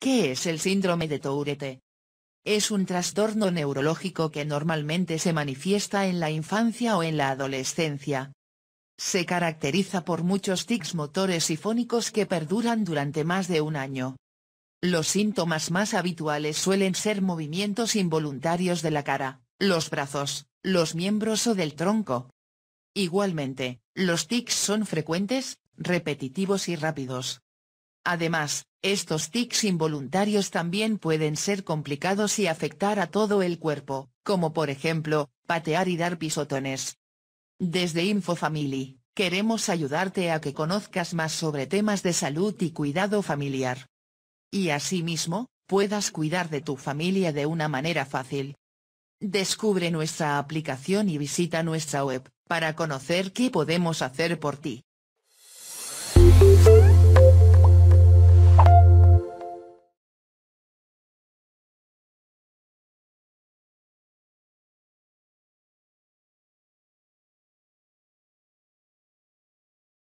¿Qué es el síndrome de Tourette? Es un trastorno neurológico que normalmente se manifiesta en la infancia o en la adolescencia. Se caracteriza por muchos tics motores y fónicos que perduran durante más de un año. Los síntomas más habituales suelen ser movimientos involuntarios de la cara, los brazos, los miembros o del tronco. Igualmente, los tics son frecuentes, repetitivos y rápidos. Además, estos tics involuntarios también pueden ser complicados y afectar a todo el cuerpo, como por ejemplo, patear y dar pisotones. Desde InfoFamily, queremos ayudarte a que conozcas más sobre temas de salud y cuidado familiar. Y asimismo, puedas cuidar de tu familia de una manera fácil. Descubre nuestra aplicación y visita nuestra web, para conocer qué podemos hacer por ti.